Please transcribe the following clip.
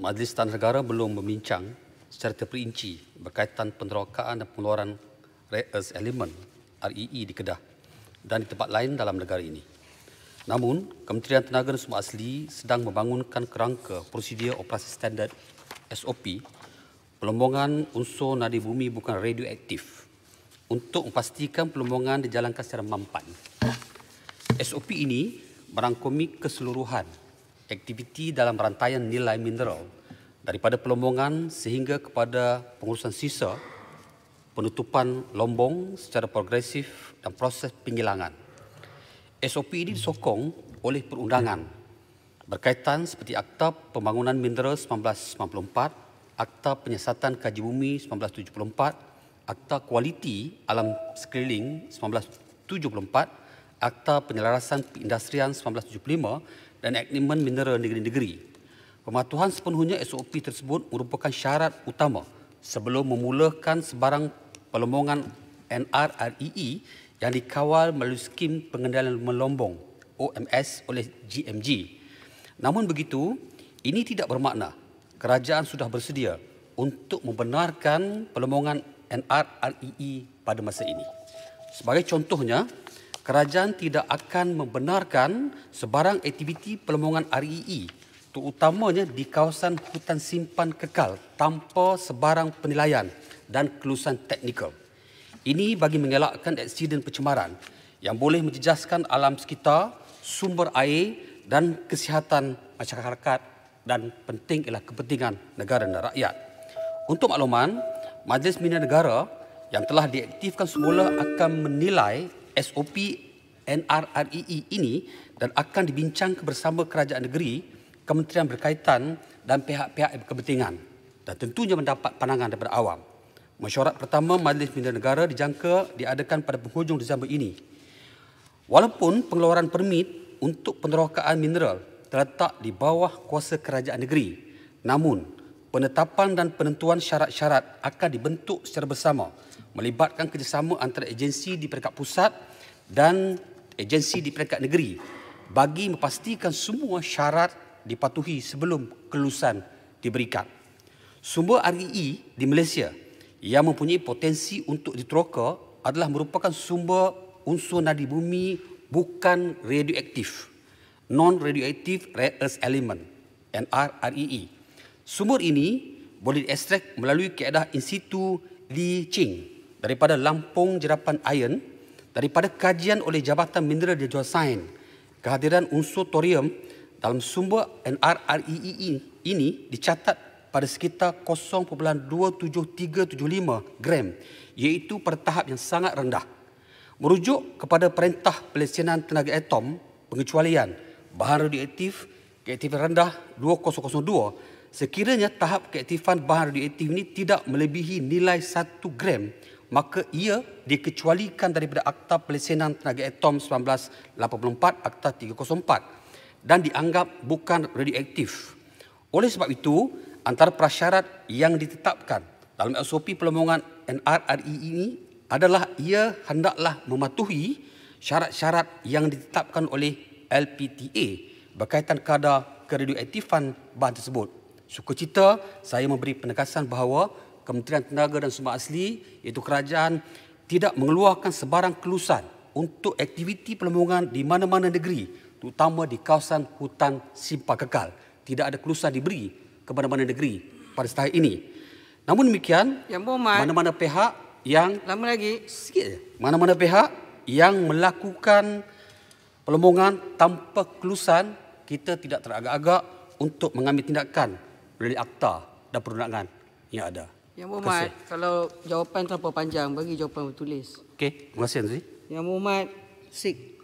Majlis Tanah Negara belum membincang secara terperinci berkaitan penerokaan dan pengeluaran Rare elemen Element RII di Kedah dan di tempat lain dalam negara ini. Namun, Kementerian Tenaga dan Sumber Asli sedang membangunkan kerangka prosedur operasi standard SOP pelombongan unsur nadi bumi bukan radioaktif untuk memastikan pelombongan dijalankan secara mampan. SOP ini merangkumi keseluruhan aktiviti dalam rantaian nilai mineral daripada pelombongan sehingga kepada pengurusan sisa penutupan lombong secara progresif dan proses penghilangan. SOP ini disokong oleh perundangan berkaitan seperti Akta Pembangunan Mineral 1994, Akta Penyiasatan Kaji Bumi 1974, Akta Kualiti Alam Sekeliling 1974, Akta Penyelarasan Perindustrian 1975 dan Agreement Mineral Negeri-Negeri. Pematuhan sepenuhnya SOP tersebut merupakan syarat utama sebelum memulakan sebarang pelombongan NRREE yang dikawal melalui skim pengendalian melombong OMS oleh GMG. Namun begitu, ini tidak bermakna kerajaan sudah bersedia untuk membenarkan pelombongan NRREE pada masa ini. Sebagai contohnya, kerajaan tidak akan membenarkan sebarang aktiviti pelemongan REE e, terutamanya di kawasan hutan simpan kekal tanpa sebarang penilaian dan kelulusan teknikal. Ini bagi mengelakkan eksiden pencemaran yang boleh menjejaskan alam sekitar, sumber air dan kesihatan masyarakat dan penting ialah kepentingan negara dan rakyat. Untuk makluman, Majlis Minyak Negara yang telah diaktifkan semula akan menilai SOP NRRII ini dan akan dibincang bersama kerajaan negeri, kementerian berkaitan dan pihak-pihak kepentingan dan tentunya mendapat pandangan daripada awam. Mesyuarat pertama Majlis Pindah Negara dijangka diadakan pada penghujung Disember ini. Walaupun pengeluaran permit untuk penerokaan mineral terletak di bawah kuasa kerajaan negeri, namun penetapan dan penentuan syarat-syarat akan dibentuk secara bersama melibatkan kerjasama antara agensi di peringkat pusat, dan agensi di peringkat negeri bagi memastikan semua syarat dipatuhi sebelum kelulusan diberikan. Sumber RII e e di Malaysia yang mempunyai potensi untuk diteroka adalah merupakan sumber unsur nadi bumi bukan radioaktif. non radioaktif rare earth element, NRREE. E. Sumber ini boleh diekstrak melalui keadaan in situ Li Ching daripada lampung jerapan iron daripada kajian oleh Jabatan Mineral dan Geosain, kehadiran unsur thorium dalam sumber NRREE ini dicatat pada sekitar 0.27375 gram iaitu pada tahap yang sangat rendah. Merujuk kepada Perintah Pelesenan Tenaga Atom pengecualian bahan radioaktif keaktifan rendah 2002 sekiranya tahap keaktifan bahan radioaktif ini tidak melebihi nilai 1 gram maka ia dikecualikan daripada Akta Pelesenan Tenaga Atom 1984 Akta 304 dan dianggap bukan radioaktif. Oleh sebab itu, antara prasyarat yang ditetapkan dalam SOP pelomongan NRRI ini adalah ia hendaklah mematuhi syarat-syarat yang ditetapkan oleh LPTA berkaitan kadar keradioaktifan bahan tersebut. Sukacita saya memberi penegasan bahawa Kementerian Tenaga dan Sumber Asli iaitu kerajaan tidak mengeluarkan sebarang kelulusan untuk aktiviti pelembungan di mana-mana negeri terutama di kawasan hutan simpan kekal. Tidak ada kelulusan diberi ke mana-mana negeri pada setahun ini. Namun demikian, mana-mana pihak yang lama lagi sikit mana-mana pihak yang melakukan pelembungan tanpa kelulusan, kita tidak teragak-agak untuk mengambil tindakan melalui akta dan perundangan yang ada. Yang Muhammad, kalau jawapan terlalu panjang, bagi jawapan bertulis. Okey, terima kasih Yang Muhammad, Sik.